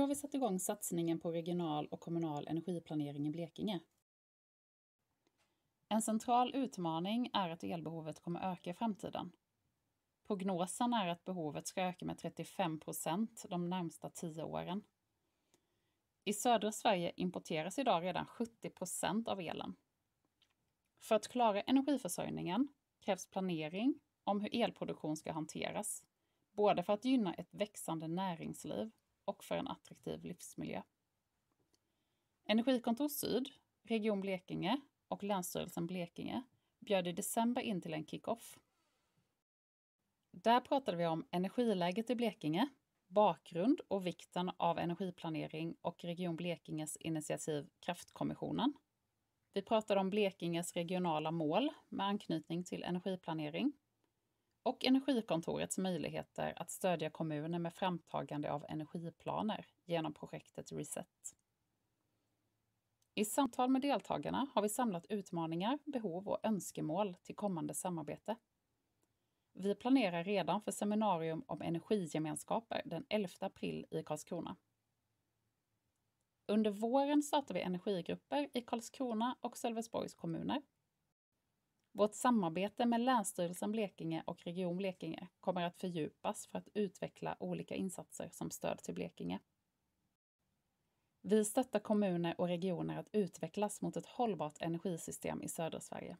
har vi satt igång satsningen på regional och kommunal energiplanering i Blekinge. En central utmaning är att elbehovet kommer öka i framtiden. Prognosen är att behovet ska öka med 35 procent de närmsta tio åren. I södra Sverige importeras idag redan 70 procent av elen. För att klara energiförsörjningen krävs planering om hur elproduktion ska hanteras, både för att gynna ett växande näringsliv och för en attraktiv livsmiljö. Energikontor Syd, Region Blekinge och Länsstyrelsen Blekinge bjöd i december in till en kick-off. Där pratade vi om energiläget i Blekinge, bakgrund och vikten av energiplanering och Region Blekinges initiativ Kraftkommissionen. Vi pratade om Blekinges regionala mål med anknytning till energiplanering och Energikontorets möjligheter att stödja kommuner med framtagande av energiplaner genom projektet Reset. I samtal med deltagarna har vi samlat utmaningar, behov och önskemål till kommande samarbete. Vi planerar redan för seminarium om energigemenskaper den 11 april i Karlskrona. Under våren startar vi energigrupper i Karlskrona och Sölvesborgs kommuner vårt samarbete med Länsstyrelsen Blekinge och Region Blekinge kommer att fördjupas för att utveckla olika insatser som stöd till Blekinge. Vi stöttar kommuner och regioner att utvecklas mot ett hållbart energisystem i södra Sverige.